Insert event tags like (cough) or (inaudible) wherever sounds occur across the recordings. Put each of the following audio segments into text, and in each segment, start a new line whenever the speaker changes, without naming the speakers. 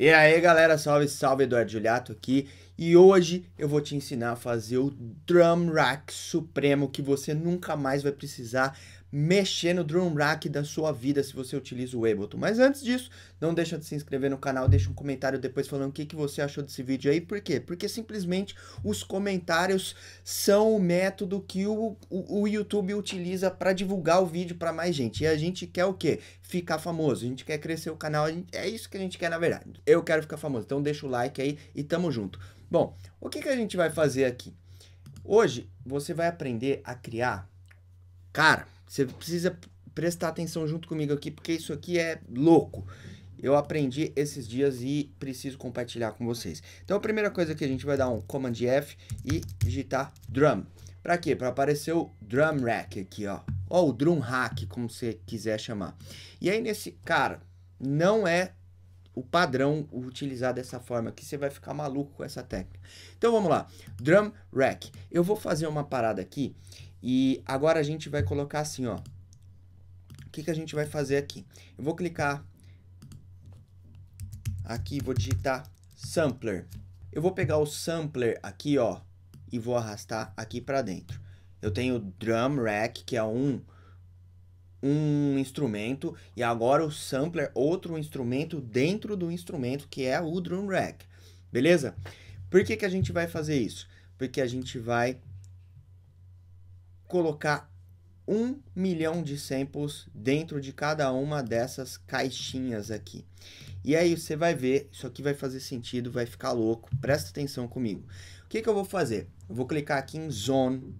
E aí galera, salve, salve Eduardo Juliato aqui e hoje eu vou te ensinar a fazer o drum rack supremo que você nunca mais vai precisar mexer no drum rack da sua vida se você utiliza o Ableton. Mas antes disso, não deixa de se inscrever no canal, deixa um comentário depois falando o que, que você achou desse vídeo aí. Por quê? Porque simplesmente os comentários são o método que o, o, o YouTube utiliza para divulgar o vídeo para mais gente. E a gente quer o quê? Ficar famoso. A gente quer crescer o canal. Gente, é isso que a gente quer, na verdade. Eu quero ficar famoso. Então deixa o like aí e tamo junto. Bom, o que, que a gente vai fazer aqui? Hoje você vai aprender a criar. Cara, você precisa prestar atenção junto comigo aqui, porque isso aqui é louco. Eu aprendi esses dias e preciso compartilhar com vocês. Então a primeira coisa que a gente vai dar um Command F e digitar drum. Para quê? Para aparecer o drum rack aqui, ó. Ou o drum rack, como você quiser chamar. E aí nesse, cara, não é o padrão utilizar dessa forma aqui, você vai ficar maluco com essa técnica. Então vamos lá, drum rack. Eu vou fazer uma parada aqui e agora a gente vai colocar assim, ó. O que, que a gente vai fazer aqui? Eu vou clicar aqui, vou digitar sampler. Eu vou pegar o sampler aqui, ó, e vou arrastar aqui para dentro. Eu tenho drum rack, que é um um instrumento e agora o sampler outro instrumento dentro do instrumento que é o drum rack, beleza? Por que, que a gente vai fazer isso? Porque a gente vai colocar um milhão de samples dentro de cada uma dessas caixinhas aqui. E aí você vai ver, isso aqui vai fazer sentido, vai ficar louco, presta atenção comigo. O que, que eu vou fazer? Eu vou clicar aqui em Zone,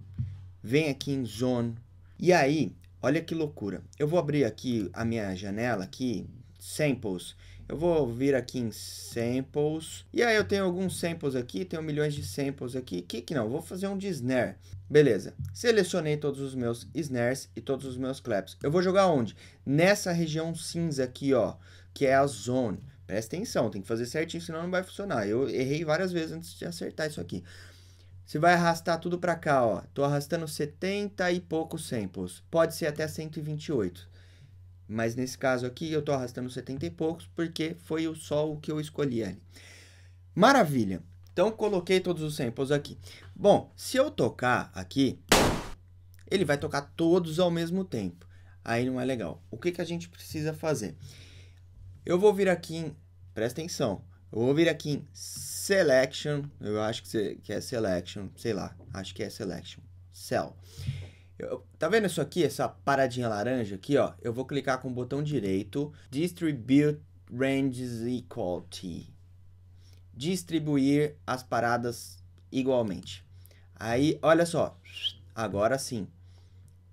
vem aqui em Zone, e aí Olha que loucura. Eu vou abrir aqui a minha janela aqui, samples. Eu vou vir aqui em samples. E aí eu tenho alguns samples aqui, tenho milhões de samples aqui. Que que não, vou fazer um de snare. Beleza. Selecionei todos os meus snares e todos os meus claps. Eu vou jogar onde? Nessa região cinza aqui, ó, que é a zone. Presta atenção, tem que fazer certinho, senão não vai funcionar. Eu errei várias vezes antes de acertar isso aqui. Você vai arrastar tudo para cá, ó. Tô arrastando 70 e poucos samples. Pode ser até 128. Mas nesse caso aqui eu tô arrastando 70 e poucos porque foi o só o que eu escolhi ali. Maravilha. Então coloquei todos os samples aqui. Bom, se eu tocar aqui, ele vai tocar todos ao mesmo tempo. Aí não é legal. O que que a gente precisa fazer? Eu vou vir aqui em presta atenção. Eu vou vir aqui em Selection. Eu acho que é Selection. Sei lá. Acho que é Selection. Cell. Eu, tá vendo isso aqui? Essa paradinha laranja aqui, ó. Eu vou clicar com o botão direito. Distribute ranges equality. Distribuir as paradas igualmente. Aí, olha só. Agora sim.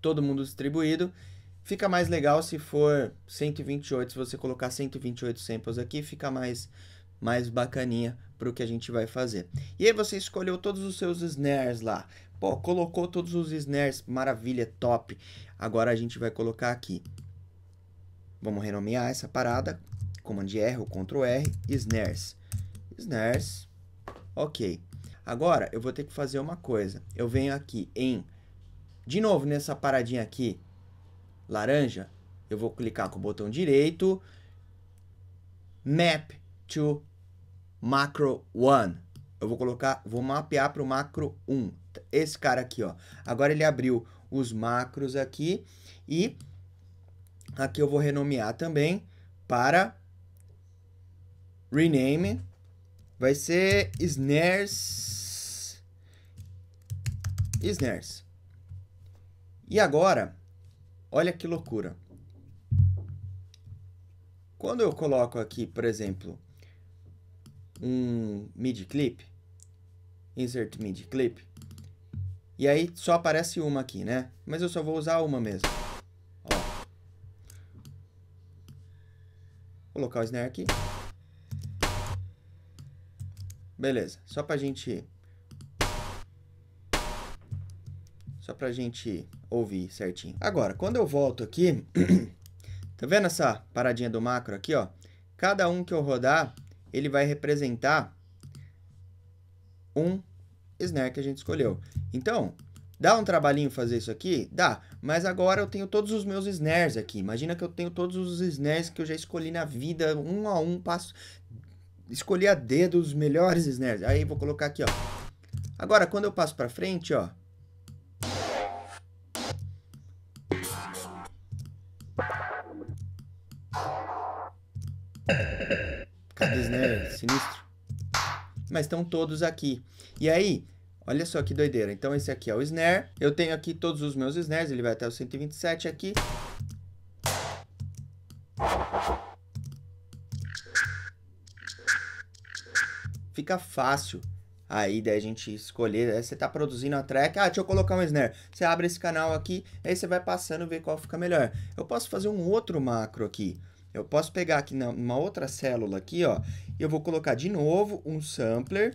Todo mundo distribuído. Fica mais legal se for 128. Se você colocar 128 samples aqui, fica mais mais bacaninha para o que a gente vai fazer. E aí você escolheu todos os seus snares lá. Pô, colocou todos os snares, maravilha, top. Agora a gente vai colocar aqui. Vamos renomear essa parada, Command R ou Ctrl R, snares. Snares, ok. Agora eu vou ter que fazer uma coisa. Eu venho aqui em, de novo nessa paradinha aqui, laranja, eu vou clicar com o botão direito, Map to macro 1. Eu vou colocar, vou mapear para o macro 1. Esse cara aqui, ó. Agora ele abriu os macros aqui e aqui eu vou renomear também para rename vai ser snares snares. E agora, olha que loucura. Quando eu coloco aqui, por exemplo, um MIDI clip, insert MIDI clip, e aí só aparece uma aqui, né? Mas eu só vou usar uma mesmo. Ó. Colocar o snare aqui. Beleza, só pra gente... Só pra gente ouvir certinho. Agora, quando eu volto aqui, (clears throat) tá vendo essa paradinha do macro aqui, ó? Cada um que eu rodar, ele vai representar um snare que a gente escolheu. Então, dá um trabalhinho fazer isso aqui? Dá, mas agora eu tenho todos os meus snares aqui. Imagina que eu tenho todos os snares que eu já escolhi na vida, um a um, passo... Escolhi a dedo os melhores snares. Aí vou colocar aqui, ó. Agora, quando eu passo para frente, ó, Cadiz, né? Sinistro. Mas estão todos aqui. E aí, Olha só que doideira. Então esse aqui é o snare. Eu tenho aqui todos os meus snares, ele vai até o 127 aqui. Fica fácil aí daí a gente escolher, você tá produzindo a track, ah, deixa eu colocar um snare. Você abre esse canal aqui, aí você vai passando ver qual fica melhor. Eu posso fazer um outro macro aqui. Eu posso pegar aqui numa outra célula aqui, ó, e eu vou colocar de novo um sampler.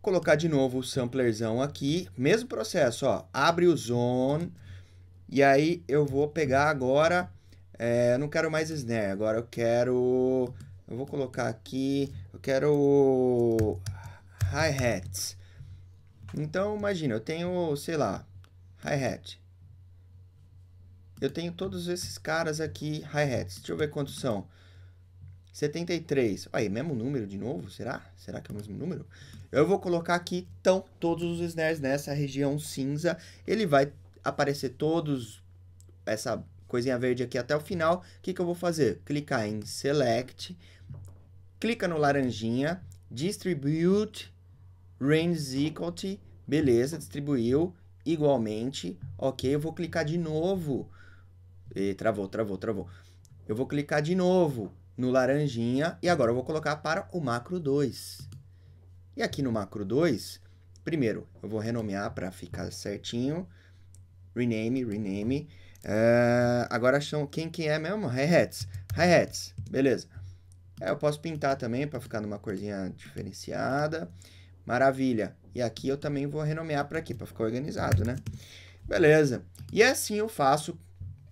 Colocar de novo o samplerzão aqui, mesmo processo, ó, abre o zone, e aí eu vou pegar agora, é, eu não quero mais snare, agora eu quero, eu vou colocar aqui, eu quero hi-hats. Então, imagina, eu tenho, sei lá, hi-hat eu tenho todos esses caras aqui, hi-hats. Deixa eu ver quantos são. 73. Aí, mesmo número de novo? Será? Será que é o mesmo número? Eu vou colocar aqui, então, todos os snares nessa região cinza. Ele vai aparecer todos, essa coisinha verde aqui até o final. O que, que eu vou fazer? Clicar em Select, clica no laranjinha, Distribute, Range Equality, beleza, distribuiu igualmente. Ok, eu vou clicar de novo e travou, travou, travou. Eu vou clicar de novo no laranjinha e agora eu vou colocar para o macro 2. E aqui no macro 2, primeiro, eu vou renomear para ficar certinho. Rename, rename. Uh, agora são quem, quem é mesmo? Hi-hats. Hi-hats, beleza. É, eu posso pintar também para ficar numa corzinha diferenciada. Maravilha. E aqui eu também vou renomear para aqui, para ficar organizado, né? Beleza. E assim eu faço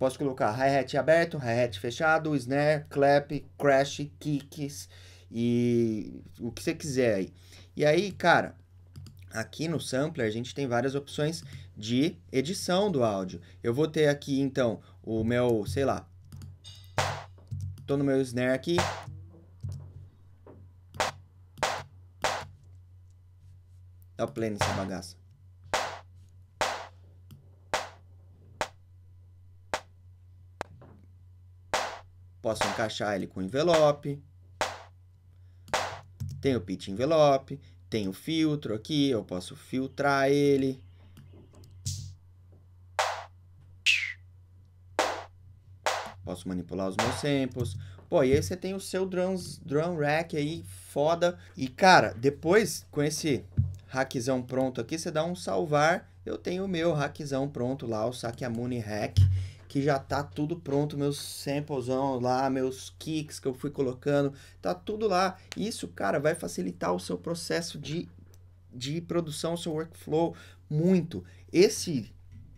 Posso colocar hi-hat aberto, hi-hat fechado, snare, clap, crash, kicks e o que você quiser aí. E aí, cara, aqui no sampler a gente tem várias opções de edição do áudio. Eu vou ter aqui então o meu, sei lá, tô no meu snare aqui. Dá tá o play nessa bagaça. Posso encaixar ele com envelope. Tem o pitch envelope, tem o filtro aqui, eu posso filtrar ele. Posso manipular os meus samples. Pô, e aí você tem o seu drums, drum rack aí, foda. E cara, depois com esse hackzão pronto aqui, você dá um salvar. Eu tenho o meu hackzão pronto lá, o Sakyamuni Hack que já tá tudo pronto, meus samples lá, meus kicks que eu fui colocando, tá tudo lá. Isso, cara, vai facilitar o seu processo de, de produção, o seu workflow muito. Esse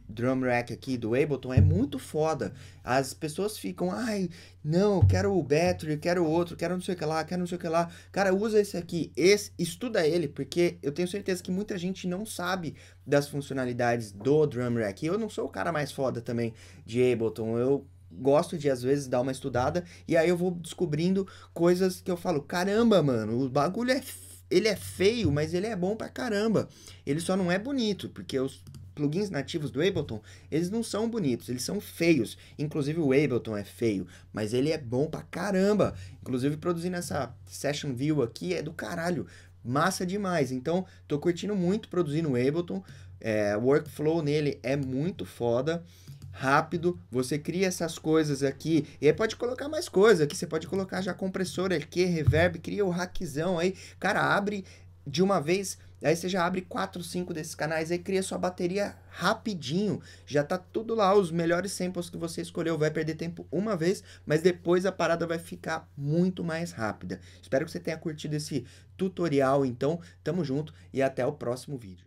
drum rack aqui do Ableton é muito foda. As pessoas ficam, ai, não, quero o battery, quero outro, quero não sei o que lá, quero não sei o que lá. Cara, usa esse aqui, esse, estuda ele, porque eu tenho certeza que muita gente não sabe das funcionalidades do drum rack. Eu não sou o cara mais foda também de Ableton, eu gosto de às vezes dar uma estudada e aí eu vou descobrindo coisas que eu falo, caramba, mano, o bagulho é ele é feio, mas ele é bom pra caramba. Ele só não é bonito, porque os plugins nativos do Ableton, eles não são bonitos, eles são feios. Inclusive o Ableton é feio, mas ele é bom pra caramba. Inclusive produzindo essa session view aqui é do caralho, massa demais. Então, tô curtindo muito produzindo o Ableton. É, o workflow nele é muito foda rápido, você cria essas coisas aqui, e aí pode colocar mais coisa aqui, você pode colocar já compressor aqui, reverb, cria o hackzão aí, cara, abre de uma vez Aí você já abre 4, 5 desses canais, aí cria sua bateria rapidinho. Já tá tudo lá, os melhores samples que você escolheu. Vai perder tempo uma vez, mas depois a parada vai ficar muito mais rápida. Espero que você tenha curtido esse tutorial, então tamo junto e até o próximo vídeo.